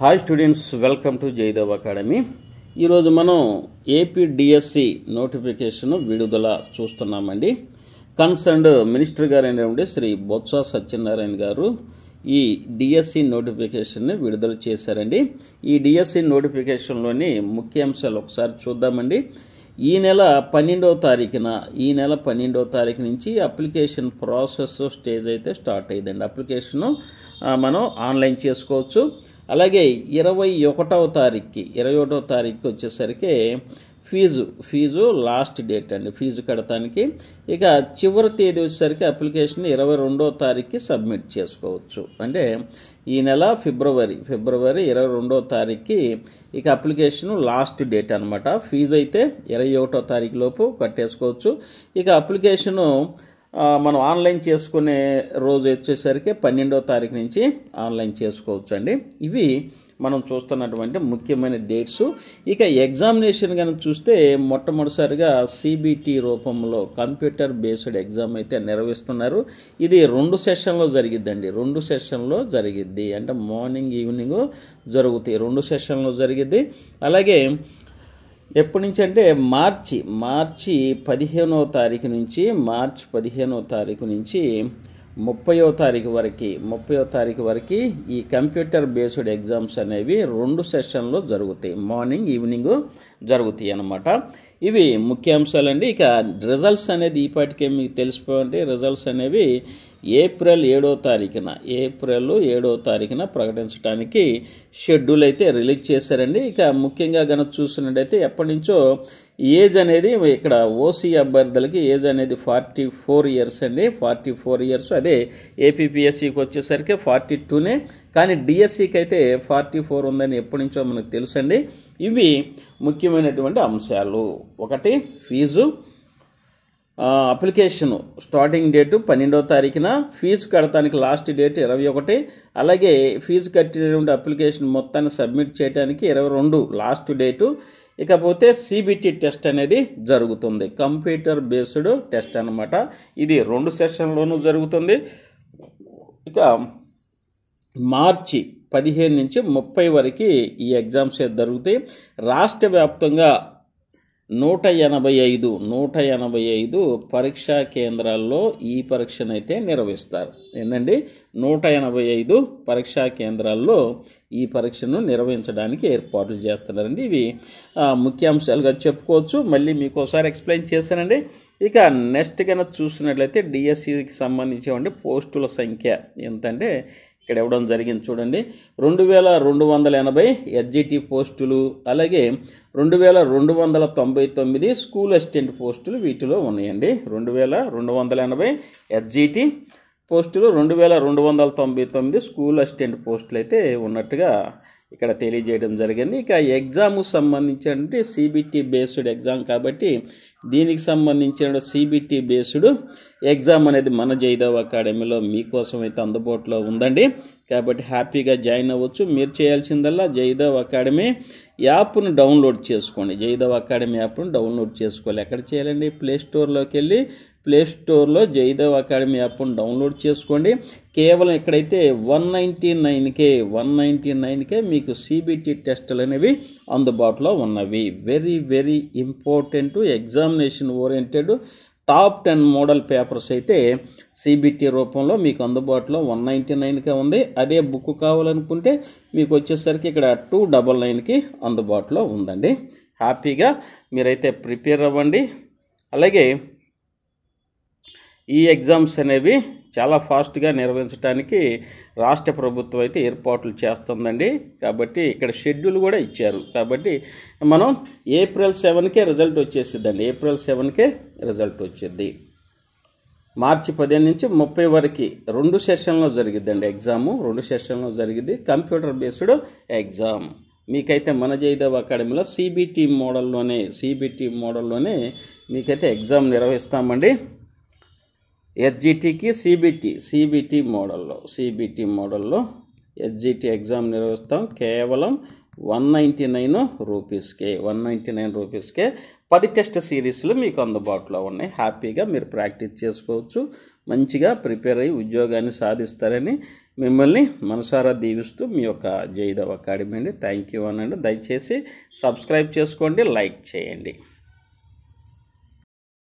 hi students welcome to Jayadev academy ఈరోజు మనం AP DSC notification విడుదల చూస్తున్నామండి కన్సర్న్డ్ మినిస్టర్ గారు అయినటువంటి శ్రీ బొత్స సత్యనారాయణ గారు ఈ డిఎస్సి నోటిఫికేషన్ని విడుదల చేశారండి ఈ డిఎస్సి నోటిఫికేషన్లోని ముఖ్య అంశాలు ఒకసారి చూద్దామండి ఈ నెల పన్నెండవ తారీఖున ఈ నెల పన్నెండవ తారీఖు నుంచి అప్లికేషన్ ప్రాసెస్ స్టేజ్ అయితే స్టార్ట్ అయ్యిందండి అప్లికేషన్ మనం ఆన్లైన్ చేసుకోవచ్చు అలాగే ఇరవై ఒకటవ తారీఖుకి ఇరవై ఒకటవ తారీఖుకి వచ్చేసరికి ఫీజు ఫీజు లాస్ట్ డేట్ అండి ఫీజు కడటానికి ఇక చివరి తేదీ వచ్చేసరికి అప్లికేషన్ ఇరవై రెండవ తారీఖుకి సబ్మిట్ చేసుకోవచ్చు అంటే ఈ నెల ఫిబ్రవరి ఫిబ్రవరి ఇరవై రెండో తారీఖుకి ఇక అప్లికేషన్ లాస్ట్ డేట్ అనమాట ఫీజు అయితే ఇరవై ఒకటో తారీఖు లోపు కట్టేసుకోవచ్చు ఇక అప్లికేషను మనం ఆన్లైన్ చేసుకునే రోజు వచ్చేసరికి పన్నెండో తారీఖు నుంచి ఆన్లైన్ చేసుకోవచ్చు అండి ఇవి మనం చూస్తున్నటువంటి ముఖ్యమైన డేట్స్ ఇక ఎగ్జామినేషన్ కనుక చూస్తే మొట్టమొదటిసారిగా సిబిటి రూపంలో కంప్యూటర్ బేస్డ్ ఎగ్జామ్ అయితే నిర్వహిస్తున్నారు ఇది రెండు సెషన్లో జరిగిద్దండి రెండు సెషన్లో జరిగిద్ది అంటే మార్నింగ్ ఈవినింగ్ జరుగుతాయి రెండు సెషన్లో జరిగిద్ది అలాగే ఎప్పటి నుంచి అంటే మార్చి మార్చి పదిహేనో తారీఖు నుంచి మార్చి పదిహేనో తారీఖు నుంచి ముప్పయో తారీఖు వరకు ముప్పయో తారీఖు వరకు ఈ కంప్యూటర్ బేస్డ్ ఎగ్జామ్స్ అనేవి రెండు సెషన్లో జరుగుతాయి మార్నింగ్ ఈవినింగ్ జరుగుతాయి అన్నమాట ఇవి ముఖ్యాంశాలండి ఇక రిజల్ట్స్ అనేది ఈపాటికే మీకు తెలిసిపోయండి రిజల్ట్స్ అనేవి ఏప్రిల్ ఏడో తారీఖున ఏప్రిల్ ఏడో తారీఖున ప్రకటించడానికి షెడ్యూల్ అయితే రిలీజ్ చేశారండి ఇక ముఖ్యంగా కనుక చూసినట్టయితే ఎప్పటి నుంచో ఏజ్ అనేది ఇక్కడ ఓసీ అభ్యర్థులకి ఏజ్ అనేది ఫార్టీ ఫోర్ ఇయర్స్ అండి ఫార్టీ ఫోర్ ఇయర్స్ అదే ఏపీపీఎస్సీకి వచ్చేసరికి ఫార్టీ టూనే కానీ డిఎస్సికి అయితే ఫార్టీ ఫోర్ ఉందని ఎప్పటి నుంచో మనకు తెలుసండి ఇవి ముఖ్యమైనటువంటి అంశాలు ఒకటి ఫీజు అప్లికేషన్ స్టార్టింగ్ డేటు పన్నెండవ తారీఖున ఫీజు కడతానికి లాస్ట్ డేట్ ఇరవై ఒకటి అలాగే ఫీజు కట్టినటువంటి అప్లికేషన్ మొత్తాన్ని సబ్మిట్ చేయడానికి ఇరవై రెండు లాస్ట్ డేటు ఇకపోతే సిబిటి టెస్ట్ అనేది జరుగుతుంది కంప్యూటర్ బేస్డ్ టెస్ట్ అనమాట ఇది రెండు సెషన్లోనూ జరుగుతుంది ఇక మార్చి పదిహేను నుంచి ముప్పై వరకు ఈ ఎగ్జామ్స్ జరుగుతాయి రాష్ట్ర వ్యాప్తంగా నూట ఎనభై ఐదు నూట ఎనభై ఐదు పరీక్షా కేంద్రాల్లో ఈ పరీక్షను అయితే నిర్వహిస్తారు ఏంటండి నూట ఎనభై ఐదు పరీక్షా కేంద్రాల్లో ఈ పరీక్షను నిర్వహించడానికి ఏర్పాట్లు చేస్తున్నారండి ఇవి ముఖ్యాంశాలుగా చెప్పుకోవచ్చు మళ్ళీ మీకు ఒకసారి ఎక్స్ప్లెయిన్ చేస్తానండి ఇక నెక్స్ట్ కన్నా చూసినట్లయితే డిఎస్సికి సంబంధించి పోస్టుల సంఖ్య ఎంతంటే ఇక్కడ ఇవ్వడం జరిగింది చూడండి రెండు వేల రెండు వందల ఎనభై ఎస్జిటి పోస్టులు అలాగే రెండు వేల రెండు వందల తొంభై తొమ్మిది స్కూల్ అసిస్టెంట్ పోస్టులు వీటిలో ఉన్నాయండి రెండు వేల రెండు వందల ఎనభై ఎస్జిటి పోస్టులు రెండు వేల రెండు వందల తొంభై తొమ్మిది స్కూల్ అసిస్టెంట్ పోస్టులు అయితే ఉన్నట్టుగా ఇక్కడ తెలియజేయడం జరిగింది ఇక ఎగ్జామ్కు సంబంధించినటువంటి సిబిటి బేస్డ్ ఎగ్జామ్ కాబట్టి దీనికి సంబంధించిన సిబిటి బేస్డ్ ఎగ్జామ్ అనేది మన జైదవ్ అకాడమీలో మీకోసం అయితే అందుబాటులో ఉందండి కాబట్టి హ్యాపీగా జాయిన్ అవ్వచ్చు మీరు చేయాల్సిందల్లా జైదవ్ అకాడమీ యాప్ను డౌన్లోడ్ చేసుకోండి జైదవ్ అకాడమీ యాప్ను డౌన్లోడ్ చేసుకోవాలి ఎక్కడ చేయాలండి ప్లే స్టోర్లోకి వెళ్ళి ప్లే స్టోర్లో జైదవ్ అకాడమీ యాప్ను డౌన్లోడ్ చేసుకోండి కేవలం ఇక్కడైతే వన్ నైంటీ నైన్కే వన్ నైంటీ నైన్కే మీకు సిబిటి టెస్టులు అనేవి అందుబాటులో ఉన్నవి very very important examination oriented top ten model papers అయితే సిబిటి రూపంలో మీకు అందుబాటులో వన్ నైంటీ నైన్కే ఉంది అదే బుక్ కావాలనుకుంటే మీకు వచ్చేసరికి ఇక్కడ టూ డబల్ నైన్కి అందుబాటులో ఉందండి హ్యాపీగా మీరైతే ప్రిపేర్ అవ్వండి అలాగే ఈ ఎగ్జామ్స్ అనేవి చాలా ఫాస్ట్గా నిర్వహించడానికి రాష్ట్ర ప్రభుత్వం అయితే ఏర్పాట్లు చేస్తుందండి కాబట్టి ఇక్కడ షెడ్యూల్ కూడా ఇచ్చారు కాబట్టి మనం ఏప్రిల్ సెవెన్కే రిజల్ట్ వచ్చేసిద్దండి ఏప్రిల్ సెవెన్కే రిజల్ట్ వచ్చేది మార్చి పదిహేను నుంచి ముప్పై వరకు రెండు సెషన్లో జరిగిద్దండి ఎగ్జాము రెండు సెషన్లో జరిగింది కంప్యూటర్ బేస్డ్ ఎగ్జామ్ మీకైతే మన జయదేవ్ అకాడమీలో సిబిటి మోడల్లోనే సిబిటి మోడల్లోనే మీకైతే ఎగ్జామ్ నిర్వహిస్తామండి ఎస్జిటికి సిబిటి సిబిటి మోడల్లో సిబిటి మోడల్లో ఎస్జిటి ఎగ్జామ్ నిర్వహిస్తాం కేవలం వన్ నైంటీ నైన్ రూపీస్కే వన్ నైంటీ నైన్ రూపీస్కే పది టెస్ట్ సిరీస్లు మీకు అందుబాటులో ఉన్నాయి హ్యాపీగా మీరు ప్రాక్టీస్ చేసుకోవచ్చు మంచిగా ప్రిపేర్ అయ్యి ఉద్యోగాన్ని సాధిస్తారని మిమ్మల్ని మనసారా దీవిస్తూ మీ యొక్క జైదవ్ అకాడమీ అండి థ్యాంక్ యూ అనండి దయచేసి సబ్స్క్రైబ్ చేసుకోండి లైక్ చేయండి